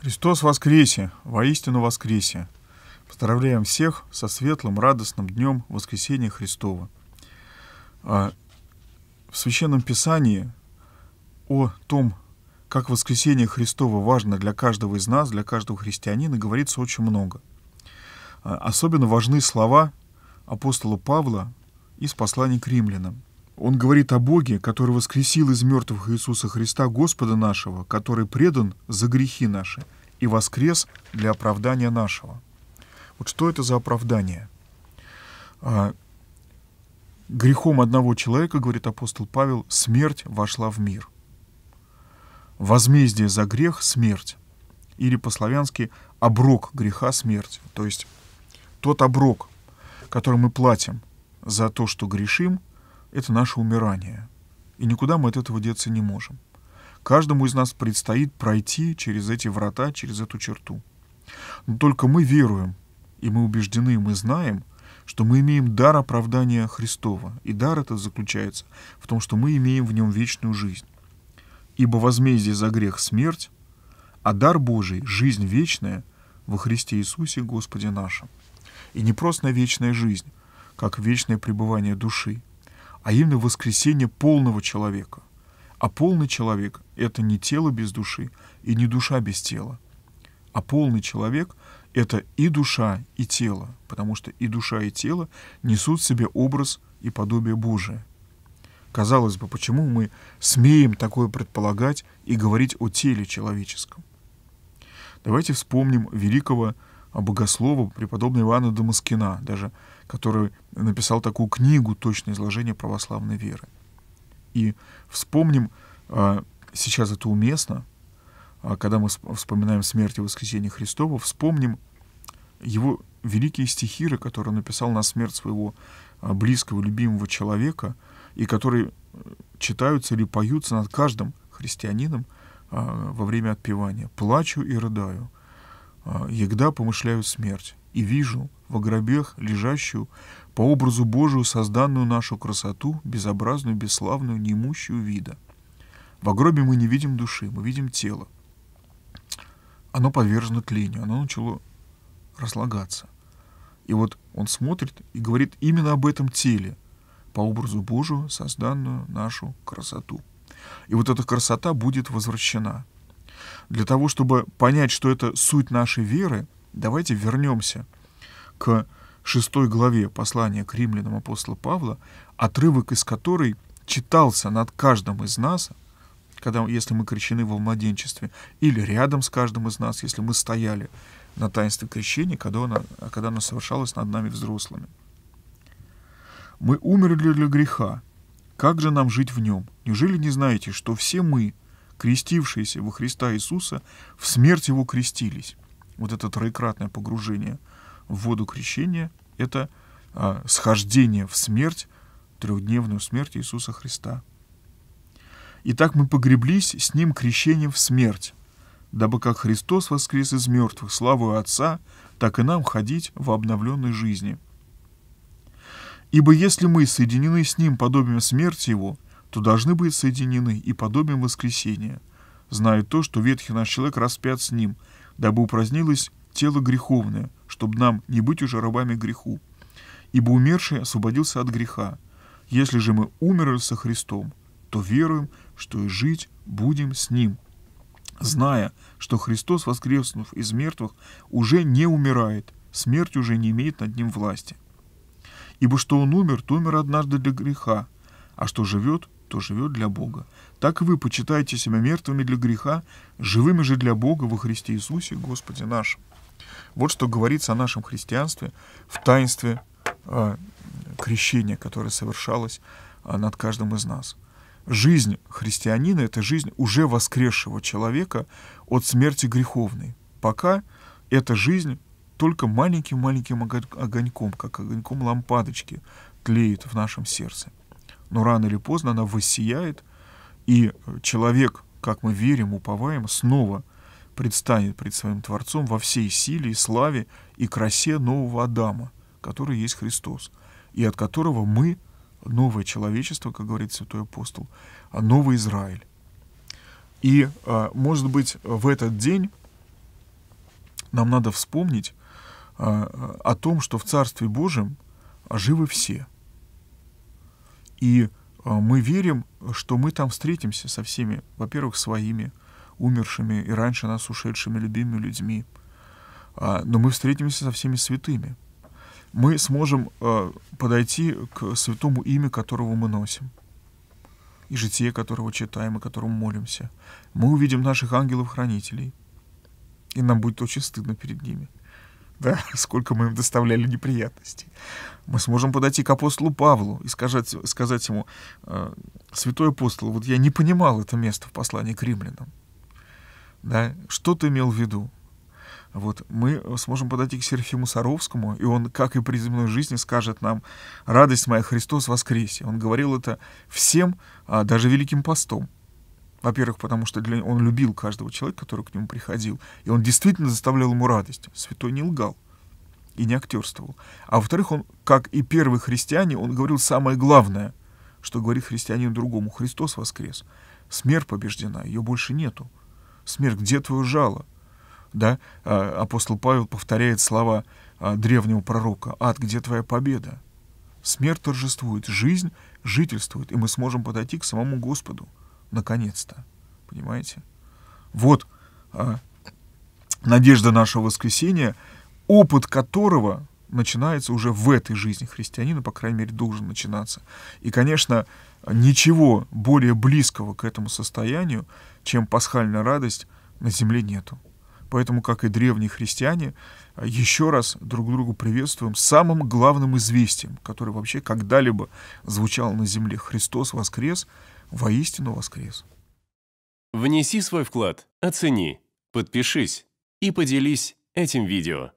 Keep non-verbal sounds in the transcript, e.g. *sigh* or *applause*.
Христос воскресе! Воистину воскресе! Поздравляем всех со светлым, радостным днем воскресения Христова. А, в Священном Писании о том, как воскресение Христова важно для каждого из нас, для каждого христианина, говорится очень много. А, особенно важны слова апостола Павла из послания к римлянам – он говорит о Боге, который воскресил из мертвых Иисуса Христа, Господа нашего, который предан за грехи наши и воскрес для оправдания нашего. Вот что это за оправдание? А, грехом одного человека, говорит апостол Павел, смерть вошла в мир. Возмездие за грех — смерть. Или по-славянски оброк греха — смерть. То есть тот оброк, который мы платим за то, что грешим — это наше умирание. И никуда мы от этого деться не можем. Каждому из нас предстоит пройти через эти врата, через эту черту. Но только мы веруем, и мы убеждены, и мы знаем, что мы имеем дар оправдания Христова. И дар этот заключается в том, что мы имеем в нем вечную жизнь. Ибо возмездие за грех — смерть, а дар Божий — жизнь вечная во Христе Иисусе Господе нашем. И не просто вечная жизнь, как вечное пребывание души — а именно воскресение полного человека. А полный человек — это не тело без души и не душа без тела. А полный человек — это и душа, и тело, потому что и душа, и тело несут в себе образ и подобие Божие. Казалось бы, почему мы смеем такое предполагать и говорить о теле человеческом? Давайте вспомним великого богослову преподобного Ивана Дамаскина, даже, который написал такую книгу «Точное изложение православной веры». И вспомним, а, сейчас это уместно, а когда мы вспоминаем смерть и воскресение Христова, вспомним его великие стихиры, которые он написал на смерть своего а, близкого, любимого человека, и которые э, читаются или поются над каждым христианином во время отпевания. «Плачу и рыдаю, а, егда помышляю смерть, и вижу в гробех лежащую, по образу Божию созданную нашу красоту, безобразную, бесславную, неимущую вида. В гробе мы не видим души, мы видим тело. Оно повержено тлению, оно начало разлагаться. И вот он смотрит и говорит именно об этом теле, по образу Божию созданную нашу красоту. И вот эта красота будет возвращена. Для того, чтобы понять, что это суть нашей веры, давайте вернемся к шестой главе послания к римлянам апостола Павла, отрывок из которой читался над каждым из нас, когда, если мы крещены во младенчестве, или рядом с каждым из нас, если мы стояли на таинстве крещения, когда оно, когда оно совершалось над нами взрослыми. Мы умерли для греха. Как же нам жить в нем? Неужели не знаете, что все мы — крестившиеся во Христа Иисуса, в смерть его крестились. Вот это троекратное погружение в воду крещения — это а, схождение в смерть, трехдневную смерть Иисуса Христа. Итак, мы погреблись с Ним крещением в смерть, дабы как Христос воскрес из мертвых славу Отца, так и нам ходить в обновленной жизни. Ибо если мы соединены с Ним подобием смерти Его — то должны быть соединены и подобием воскресения, зная то, что ветхий наш человек распят с ним, дабы упразднилось тело греховное, чтобы нам не быть уже рабами греху. Ибо умерший освободился от греха. Если же мы умерли со Христом, то веруем, что и жить будем с Ним, зная, что Христос, воскреснув из мертвых, уже не умирает, смерть уже не имеет над Ним власти. Ибо что Он умер, то умер однажды для греха, а что живет, кто живет для Бога, так и вы почитаете себя мертвыми для греха, живыми же для Бога во Христе Иисусе Господе нашим. Вот что говорится о нашем христианстве в таинстве э, крещения, которое совершалось э, над каждым из нас. Жизнь христианина — это жизнь уже воскресшего человека от смерти греховной. Пока эта жизнь только маленьким-маленьким огоньком, как огоньком лампадочки, тлеет в нашем сердце но рано или поздно она воссияет, и человек, как мы верим, уповаем, снова предстанет пред своим Творцом во всей силе и славе и красе нового Адама, который есть Христос, и от которого мы, новое человечество, как говорит святой апостол, а новый Израиль. И, а, может быть, в этот день нам надо вспомнить а, о том, что в Царстве Божьем живы все. И а, мы верим, что мы там встретимся со всеми, во-первых, своими, умершими и раньше нас ушедшими любимыми людьми. А, но мы встретимся со всеми святыми. Мы сможем а, подойти к святому имя, которого мы носим, и житие которого читаем, и которому молимся. Мы увидим наших ангелов-хранителей, и нам будет очень стыдно перед ними да, *laughs* сколько мы им доставляли неприятностей. Мы сможем подойти к апостолу Павлу и сказать, сказать ему, «Э, «Святой апостол, вот я не понимал это место в послании к римлянам. Да, что ты имел в виду? Вот, мы сможем подойти к Серфиму Саровскому, и он, как и при земной жизни, скажет нам «Радость моя, Христос воскресе». Он говорил это всем, а, даже великим постом. Во-первых, потому что для... он любил каждого человека, который к нему приходил. И он действительно заставлял ему радость. Святой не лгал и не актерствовал. А во-вторых, он, как и первые христиане, он говорил самое главное, что говорит христианин другому. Христос воскрес. Смерть побеждена, ее больше нету. Смерть, где твое жало? Да? А, апостол Павел повторяет слова а, древнего пророка. Ад, где твоя победа? Смерть торжествует, жизнь жительствует, и мы сможем подойти к самому Господу наконец-то, понимаете? Вот а, надежда нашего воскресения, опыт которого начинается уже в этой жизни христианина, по крайней мере, должен начинаться. И, конечно, ничего более близкого к этому состоянию, чем пасхальная радость, на земле нету. Поэтому, как и древние христиане, еще раз друг другу приветствуем самым главным известием, которое вообще когда-либо звучало на земле. Христос воскрес, воистину воскрес. Внеси свой вклад, оцени, подпишись и поделись этим видео.